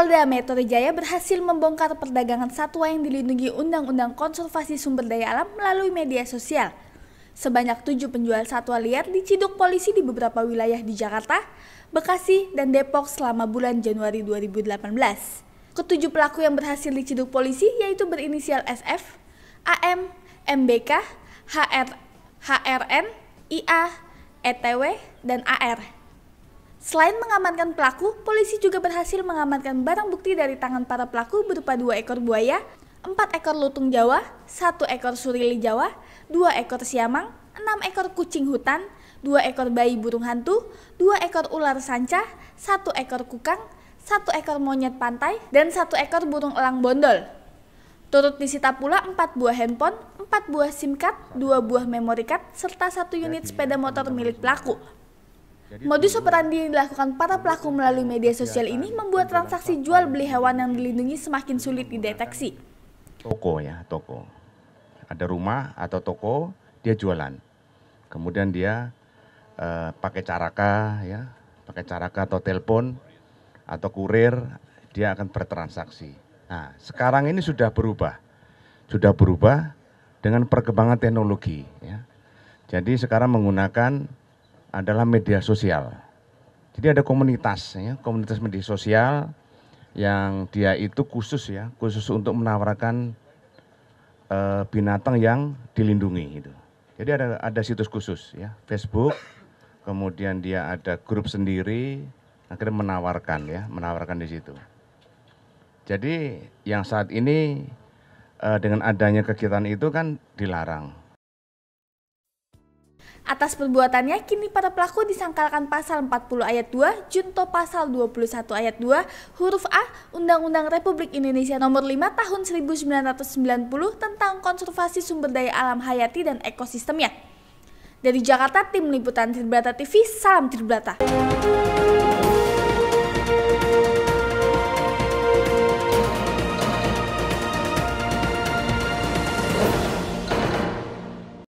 Polda Metro Jaya berhasil membongkar perdagangan satwa yang dilindungi Undang-Undang Konservasi Sumber Daya Alam melalui media sosial. Sebanyak tujuh penjual satwa liar diciduk polisi di beberapa wilayah di Jakarta, Bekasi, dan Depok selama bulan Januari 2018. Ketujuh pelaku yang berhasil diciduk polisi yaitu berinisial SF, AM, MBK, HR, HRN, IA, ETW, dan AR. Selain mengamankan pelaku, polisi juga berhasil mengamankan barang bukti dari tangan para pelaku berupa dua ekor buaya, empat ekor lutung Jawa, satu ekor surili Jawa, dua ekor siamang, enam ekor kucing hutan, dua ekor bayi burung hantu, dua ekor ular sanca, satu ekor kukang, satu ekor monyet pantai, dan satu ekor burung elang bondol. Turut disita pula empat buah handphone, empat buah SIM card, dua buah memory card, serta satu unit sepeda motor milik pelaku. Modus operandi yang dilakukan para pelaku melalui media sosial ini membuat transaksi jual beli hewan yang dilindungi semakin sulit dideteksi. Toko ya, toko. Ada rumah atau toko, dia jualan. Kemudian dia uh, pakai caraka ya, pakai caraka atau telepon atau kurir, dia akan bertransaksi. Nah, sekarang ini sudah berubah. Sudah berubah dengan perkembangan teknologi ya. Jadi sekarang menggunakan adalah media sosial. Jadi ada komunitas, ya, komunitas media sosial yang dia itu khusus ya, khusus untuk menawarkan e, binatang yang dilindungi itu. Jadi ada ada situs khusus ya, Facebook, kemudian dia ada grup sendiri, akhirnya menawarkan ya, menawarkan di situ. Jadi yang saat ini e, dengan adanya kegiatan itu kan dilarang Atas perbuatannya, kini para pelaku disangkalkan pasal 40 ayat 2, junto pasal 21 ayat 2, huruf A Undang-Undang Republik Indonesia nomor 5 tahun 1990 tentang konservasi sumber daya alam hayati dan ekosistemnya. Dari Jakarta, Tim Liputan Tribrata TV, salam Tribrata.